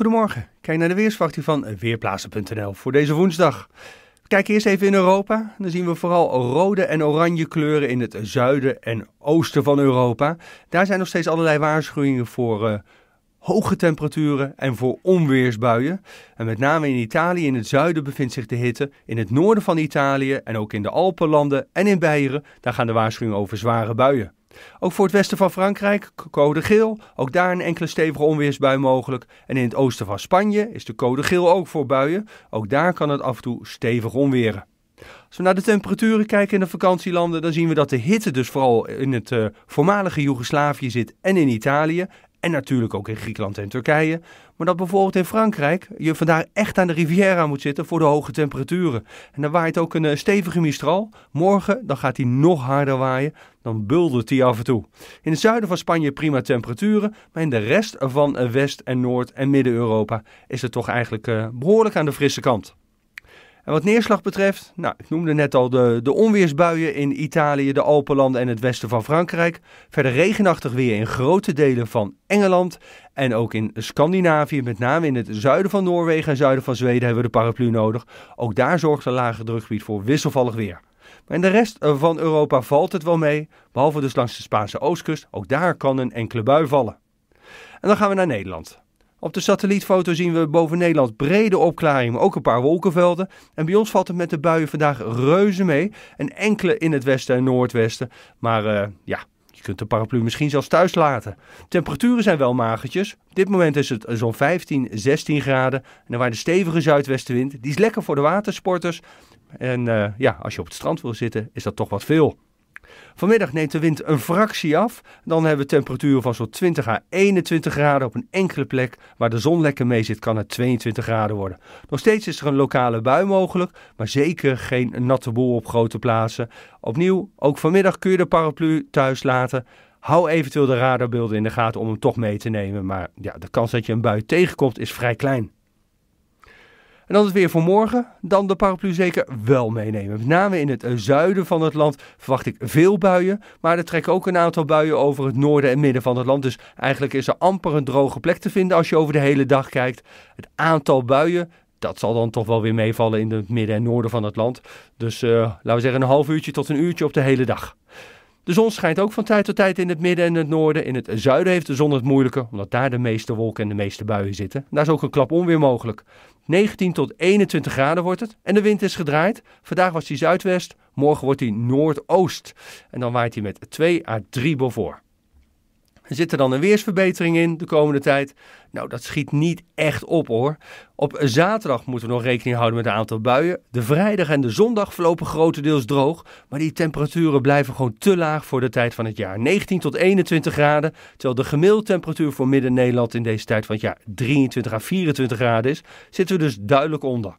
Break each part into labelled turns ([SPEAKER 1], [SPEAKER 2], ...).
[SPEAKER 1] Goedemorgen. Kijk naar de weersverwachting van Weerplaatsen.nl voor deze woensdag. Kijk eerst even in Europa. Dan zien we vooral rode en oranje kleuren in het zuiden en oosten van Europa. Daar zijn nog steeds allerlei waarschuwingen voor eh, hoge temperaturen en voor onweersbuien. En met name in Italië in het zuiden bevindt zich de hitte. In het noorden van Italië en ook in de Alpenlanden en in Beieren, daar gaan de waarschuwingen over zware buien. Ook voor het westen van Frankrijk code geel, ook daar een enkele stevige onweersbui mogelijk. En in het oosten van Spanje is de code geel ook voor buien, ook daar kan het af en toe stevig onweren. Als we naar de temperaturen kijken in de vakantielanden, dan zien we dat de hitte dus vooral in het eh, voormalige Joegoslavië zit en in Italië. En natuurlijk ook in Griekenland en Turkije. Maar dat bijvoorbeeld in Frankrijk je vandaag echt aan de Riviera moet zitten voor de hoge temperaturen. En dan waait ook een eh, stevige mistral. Morgen dan gaat hij nog harder waaien. Dan buldert hij af en toe. In het zuiden van Spanje prima temperaturen. Maar in de rest van eh, West- en Noord- en Midden-Europa is het toch eigenlijk eh, behoorlijk aan de frisse kant. En wat neerslag betreft, nou, ik noemde net al de, de onweersbuien in Italië, de Alpenlanden en het westen van Frankrijk. Verder regenachtig weer in grote delen van Engeland. En ook in Scandinavië, met name in het zuiden van Noorwegen en zuiden van Zweden, hebben we de paraplu nodig. Ook daar zorgt een lage drukgebied voor wisselvallig weer. Maar in de rest eh, van Europa valt het wel mee, behalve dus langs de Spaanse oostkust. Ook daar kan een enkele bui vallen. En dan gaan we naar Nederland. Op de satellietfoto zien we boven Nederland brede opklaringen, ook een paar wolkenvelden. En bij ons valt het met de buien vandaag reuze mee. En enkele in het westen en noordwesten. Maar eh, ja, je kunt de paraplu misschien zelfs thuis laten. Temperaturen zijn wel magertjes. Op dit moment is het zo'n 15, 16 graden. En dan waar de stevige zuidwestenwind. Die is lekker voor de watersporters. En eh, ja, als je op het strand wil zitten, is dat toch wat veel. Vanmiddag neemt de wind een fractie af. Dan hebben we temperaturen van zo'n 20 à 21 graden. Op een enkele plek waar de zon lekker mee zit, kan het 22 graden worden. Nog steeds is er een lokale bui mogelijk, maar zeker geen natte boel op grote plaatsen. Opnieuw, ook vanmiddag kun je de paraplu thuis laten. Hou eventueel de radarbeelden in de gaten om hem toch mee te nemen. Maar ja, de kans dat je een bui tegenkomt is vrij klein. En dan het weer voor morgen. Dan de paraplu zeker wel meenemen. Met name in het eh, zuiden van het land verwacht ik veel buien. Maar er trekken ook een aantal buien over het noorden en midden van het land. Dus eigenlijk is er amper een droge plek te vinden als je over de hele dag kijkt. Het aantal buien dat zal dan toch wel weer meevallen in het midden en noorden van het land. Dus eh, laten we zeggen een half uurtje tot een uurtje op de hele dag. De zon schijnt ook van tijd tot tijd in het midden en het noorden. In het zuiden heeft de zon het moeilijker, omdat daar de meeste wolken en de meeste buien zitten. Daar is ook een klap onweer mogelijk. 19 tot 21 graden wordt het en de wind is gedraaid. Vandaag was hij zuidwest, morgen wordt hij noordoost. En dan waait hij met 2 à 3 boven zit er dan een weersverbetering in de komende tijd? Nou, dat schiet niet echt op hoor. Op zaterdag moeten we nog rekening houden met een aantal buien. De vrijdag en de zondag verlopen grotendeels droog. Maar die temperaturen blijven gewoon te laag voor de tijd van het jaar. 19 tot 21 graden. Terwijl de gemiddelde temperatuur voor Midden-Nederland in deze tijd van het jaar 23 à 24 graden is. Zitten we dus duidelijk onder.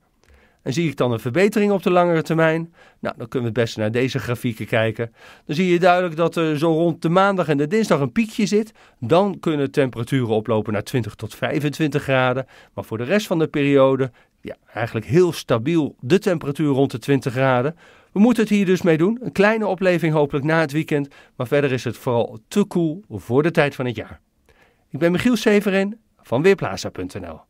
[SPEAKER 1] En zie ik dan een verbetering op de langere termijn? Nou, dan kunnen we het beste naar deze grafieken kijken. Dan zie je duidelijk dat er zo rond de maandag en de dinsdag een piekje zit. Dan kunnen temperaturen oplopen naar 20 tot 25 graden. Maar voor de rest van de periode, ja, eigenlijk heel stabiel de temperatuur rond de 20 graden. We moeten het hier dus mee doen. Een kleine opleving hopelijk na het weekend. Maar verder is het vooral te koel voor de tijd van het jaar. Ik ben Michiel Severin van Weerplaza.nl